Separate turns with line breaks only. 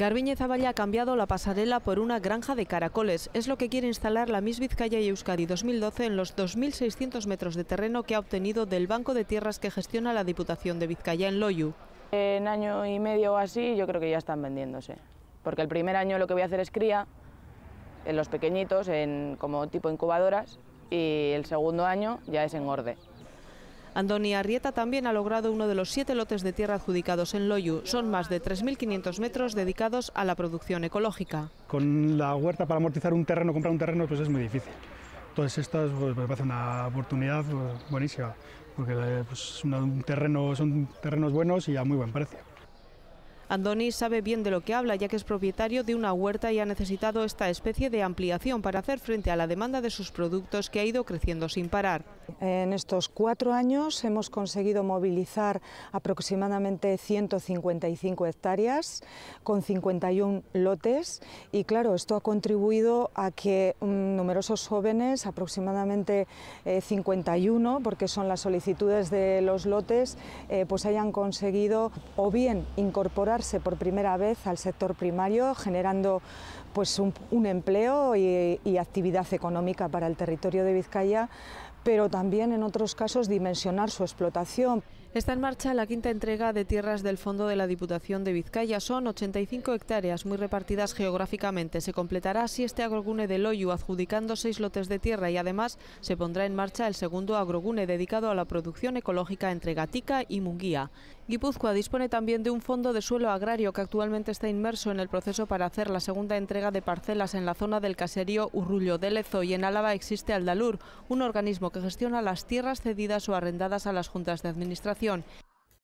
Garbiñe Zaballa ha cambiado la pasarela por una granja de caracoles. Es lo que quiere instalar la Miss Vizcaya y Euskadi 2012 en los 2.600 metros de terreno que ha obtenido del Banco de Tierras que gestiona la Diputación de Vizcaya en Loyu.
En año y medio o así yo creo que ya están vendiéndose, porque el primer año lo que voy a hacer es cría, en los pequeñitos,
en, como tipo incubadoras, y el segundo año ya es en engorde. Andoni Arrieta también ha logrado uno de los siete lotes de tierra adjudicados en Loyu. Son más de 3.500 metros dedicados a la producción ecológica.
Con la huerta para amortizar un terreno, comprar un terreno, pues es muy difícil. Entonces estas pues, me parece una oportunidad pues, buenísima, porque eh, pues, un terreno, son terrenos buenos y a muy buen precio.
Andoni sabe bien de lo que habla ya que es propietario de una huerta y ha necesitado esta especie de ampliación para hacer frente a la demanda de sus productos que ha ido creciendo sin parar.
En estos cuatro años hemos conseguido movilizar aproximadamente 155 hectáreas con 51 lotes y claro, esto ha contribuido a que mm, numerosos jóvenes, aproximadamente 51, eh, porque son las solicitudes de los lotes, eh, pues hayan conseguido o bien incorporar por primera vez al sector primario, generando pues un, empleo y, actividad económica para el territorio de Vizcaya, pero también en otros casos dimensionar su explotación.
Está en marcha la quinta entrega de tierras del Fondo de la Diputación de Vizcaya. Son 85 hectáreas muy repartidas geográficamente. Se completará así este agrogune de Loyu, adjudicando seis lotes de tierra y además se pondrá en marcha el segundo agrogune dedicado a la producción ecológica entre Gatica y Munguía. Guipúzcoa dispone también de un fondo de suelo agrario que actualmente está inmerso en el proceso para hacer la segunda entrega de parcelas en la zona del caserío Urrullo de Lezo y en Álava existe Aldalur, un organismo que gestiona las tierras cedidas o arrendadas a las juntas de administración.